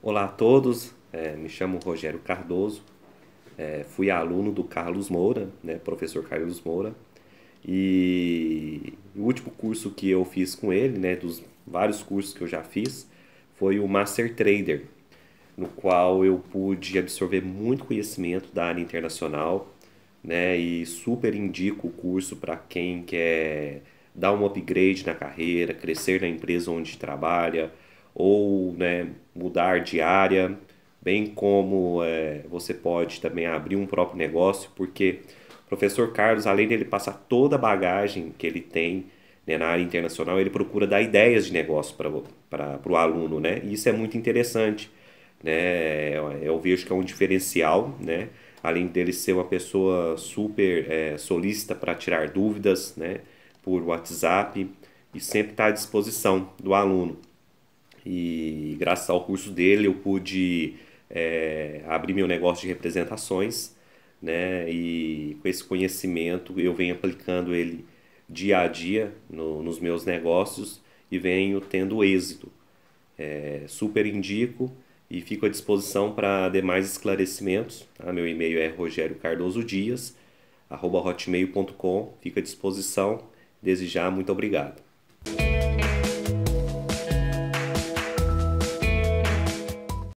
Olá a todos, é, me chamo Rogério Cardoso, é, fui aluno do Carlos Moura, né, professor Carlos Moura, e o último curso que eu fiz com ele, né, dos vários cursos que eu já fiz, foi o Master Trader, no qual eu pude absorver muito conhecimento da área internacional, né, e super indico o curso para quem quer dar um upgrade na carreira, crescer na empresa onde trabalha, ou né, mudar de área, bem como é, você pode também abrir um próprio negócio, porque o professor Carlos, além dele passar toda a bagagem que ele tem né, na área internacional, ele procura dar ideias de negócio para o aluno, né? E isso é muito interessante, né? Eu vejo que é um diferencial, né? Além dele ser uma pessoa super é, solícita para tirar dúvidas, né? Por WhatsApp e sempre estar tá à disposição do aluno e graças ao curso dele eu pude é, abrir meu negócio de representações, né? E com esse conhecimento eu venho aplicando ele dia a dia no, nos meus negócios e venho tendo êxito. É, super indico e fico à disposição para demais esclarecimentos. Tá? Meu e-mail é rogério cardoso dias arroba hotmail.com. à disposição. Desde já, muito obrigado.